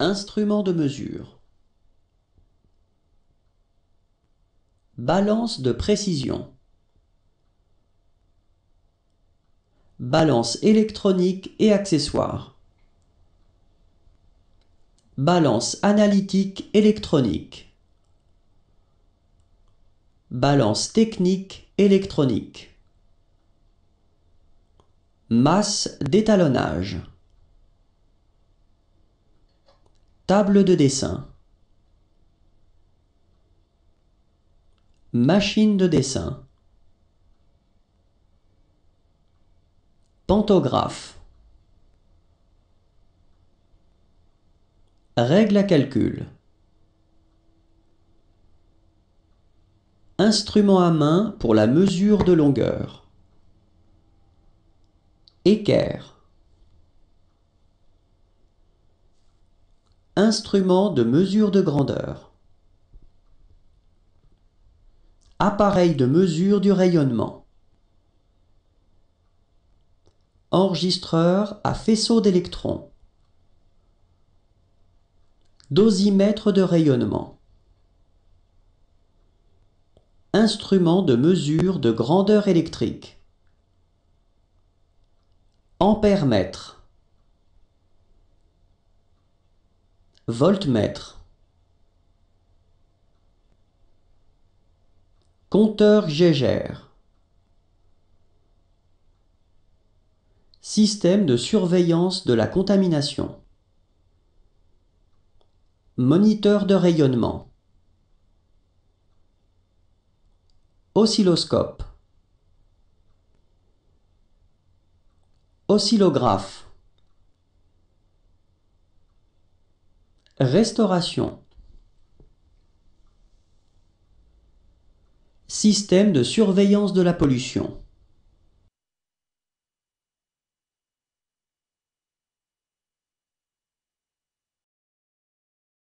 Instruments de mesure. Balance de précision. Balance électronique et accessoires. Balance analytique électronique. Balance technique électronique. Masse d'étalonnage. Table de dessin. Machine de dessin. Pantographe. Règle à calcul. Instrument à main pour la mesure de longueur. Équerre. Instrument de mesure de grandeur. Appareil de mesure du rayonnement. Enregistreur à faisceau d'électrons. Dosimètre de rayonnement. Instrument de mesure de grandeur électrique. Ampèremètre. voltmètre compteur Gégère système de surveillance de la contamination moniteur de rayonnement oscilloscope oscillographe Restauration. Système de surveillance de la pollution.